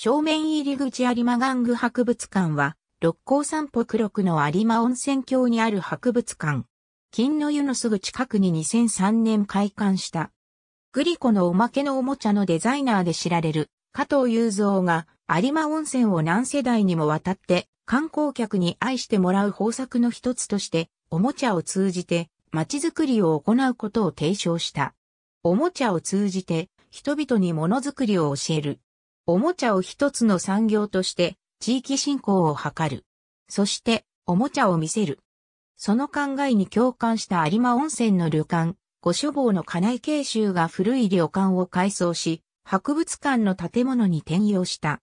正面入り口有馬玩具博物館は、六甲山北六の有馬温泉郷にある博物館。金の湯のすぐ近くに2003年開館した。グリコのおまけのおもちゃのデザイナーで知られる加藤雄三が有馬温泉を何世代にもわたって観光客に愛してもらう方策の一つとしておもちゃを通じて街づくりを行うことを提唱した。おもちゃを通じて人々にものづくりを教える。おもちゃを一つの産業として地域振興を図る。そして、おもちゃを見せる。その考えに共感した有馬温泉の旅館、御所房の家内慶州が古い旅館を改装し、博物館の建物に転用した。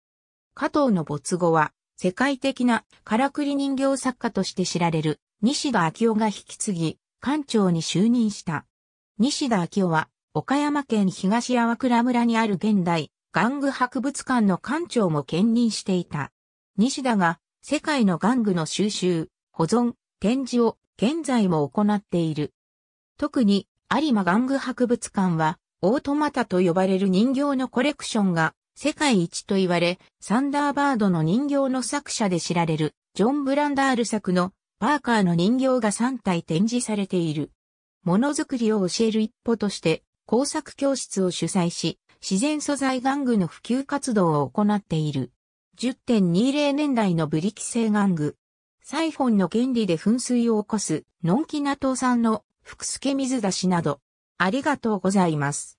加藤の没後は、世界的なからくり人形作家として知られる西田昭夫が引き継ぎ、館長に就任した。西田昭夫は、岡山県東淡倉村にある現代、玩具博物館の館長も兼任していた。西田が世界の玩具の収集、保存、展示を現在も行っている。特に有馬玩具博物館はオートマタと呼ばれる人形のコレクションが世界一と言われ、サンダーバードの人形の作者で知られるジョン・ブランダール作のパーカーの人形が3体展示されている。ものづくりを教える一歩として工作教室を主催し、自然素材玩具の普及活動を行っている。10.20年代のブリキ製玩具。サイフォンの原理で噴水を起こす、のんきな倒産の、福助水出しなど。ありがとうございます。